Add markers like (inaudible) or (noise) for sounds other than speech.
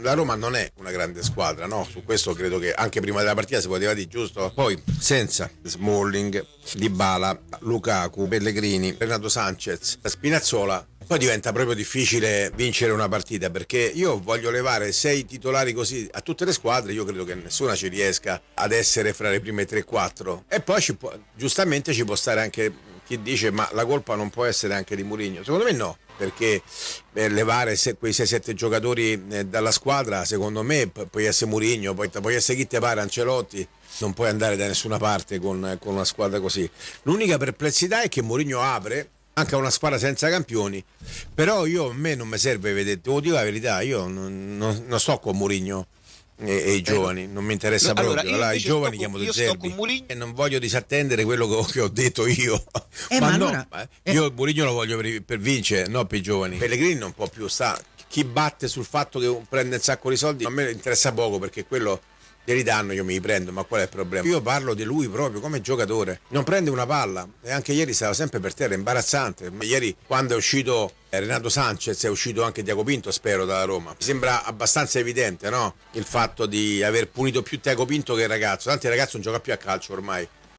la Roma non è una grande squadra, no? Su questo credo che anche prima della partita si poteva dire, giusto? Poi senza Smalling, Dybala, Lukaku, Pellegrini, Renato Sanchez, Spinazzola poi diventa proprio difficile vincere una partita perché io voglio levare sei titolari così a tutte le squadre, io credo che nessuna ci riesca ad essere fra le prime 3-4 e poi ci può, giustamente ci può stare anche chi dice ma la colpa non può essere anche di Mourinho. Secondo me no, perché eh, levare se, quei 6-7 giocatori eh, dalla squadra, secondo me, p- puoi essere Mourinho, puoi, puoi essere chi ti pare, Ancelotti, non puoi andare da nessuna parte con, con una squadra così. L'unica perplessità è che Mourinho apre anche una squadra senza campioni. Però io a me non mi serve vedere, devo dire la verità, io non, non, non sto con Mourinho e, e i eh, giovani, non mi interessa no, proprio. Allora, i giovani chiamo De Zerbi e non voglio disattendere quello che, che ho detto io. Eh, (laughs) ma, ma allora, io eh, io lo voglio per, per, vincere, no per i giovani. Pellegrini non può più stare. Chi batte sul fatto che prende un sacco di soldi, a me interessa poco perché quello glieli danno, io mi li prendo, ma qual è il problema? Io parlo di lui proprio come giocatore, non prende una palla e anche ieri stava sempre per terra, imbarazzante. Ma Ieri quando è uscito eh, Renato Sanchez è uscito anche Tiago Pinto, spero, dalla Roma. Mi sembra abbastanza evidente no? il fatto di aver punito più Tiago Pinto che il ragazzo. Tanti il ragazzo non gioca più a calcio ormai.